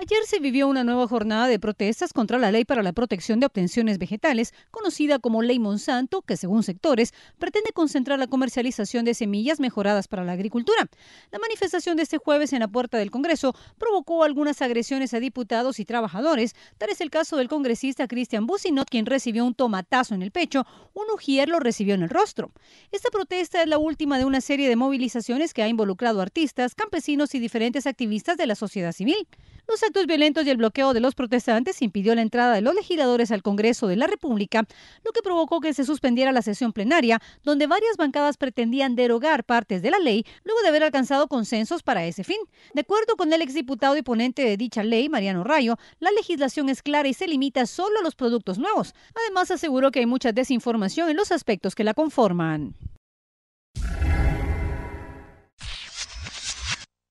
Ayer se vivió una nueva jornada de protestas contra la Ley para la Protección de Obtenciones Vegetales, conocida como Ley Monsanto, que según sectores pretende concentrar la comercialización de semillas mejoradas para la agricultura. La manifestación de este jueves en la puerta del Congreso provocó algunas agresiones a diputados y trabajadores, tal es el caso del congresista Cristian Bucinot, quien recibió un tomatazo en el pecho, un ujier lo recibió en el rostro. Esta protesta es la última de una serie de movilizaciones que ha involucrado artistas, campesinos y diferentes activistas de la sociedad civil. Los actos violentos y el bloqueo de los protestantes impidió la entrada de los legisladores al Congreso de la República, lo que provocó que se suspendiera la sesión plenaria, donde varias bancadas pretendían derogar partes de la ley luego de haber alcanzado consensos para ese fin. De acuerdo con el exdiputado y ponente de dicha ley, Mariano Rayo, la legislación es clara y se limita solo a los productos nuevos. Además, aseguró que hay mucha desinformación en los aspectos que la conforman.